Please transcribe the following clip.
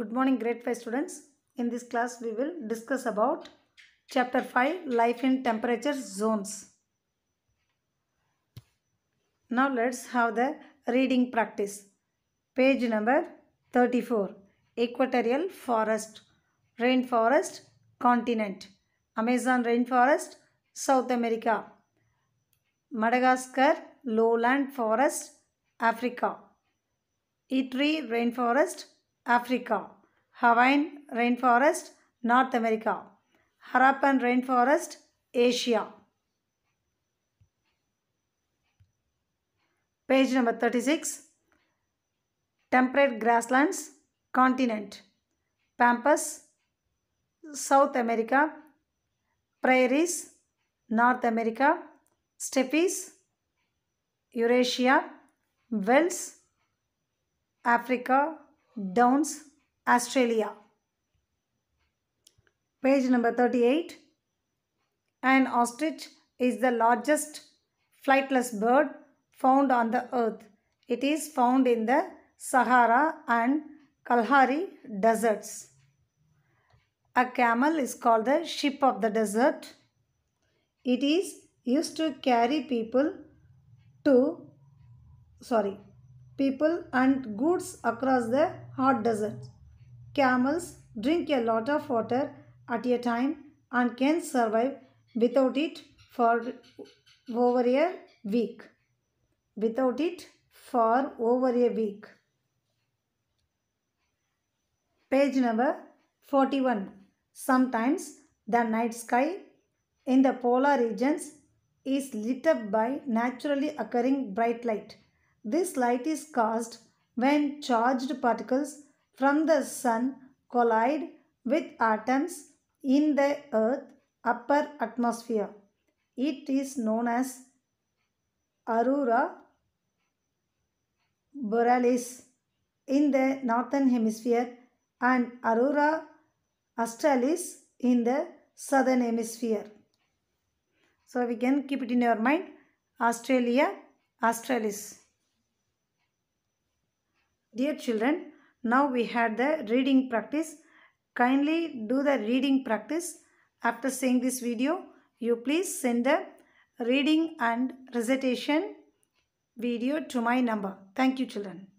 Good morning grade 5 students. In this class we will discuss about chapter 5 life in temperature zones. Now let's have the reading practice. Page number 34 Equatorial forest, rainforest, continent, Amazon rainforest, South America, Madagascar, lowland forest, Africa, Itri rainforest, Africa, Hawaiian rainforest, North America, Harappan rainforest, Asia. Page number 36. Temperate grasslands, continent, Pampas, South America, prairies, North America, steppes, Eurasia, Wells, Africa, Downs, Australia. Page number 38. An ostrich is the largest flightless bird found on the earth. It is found in the Sahara and Kalahari deserts. A camel is called the ship of the desert. It is used to carry people to, sorry, people and goods across the hot desert. Camels drink a lot of water at a time and can survive without it for over a week. Without it for over a week. Page number 41. Sometimes the night sky in the polar regions is lit up by naturally occurring bright light. This light is caused when charged particles from the sun collide with atoms in the Earth's upper atmosphere. It is known as aurora borealis in the northern hemisphere and aurora australis in the southern hemisphere. So we can keep it in your mind. Australia, Australis. Dear children, now we had the reading practice. Kindly do the reading practice. After seeing this video, you please send the reading and recitation video to my number. Thank you children.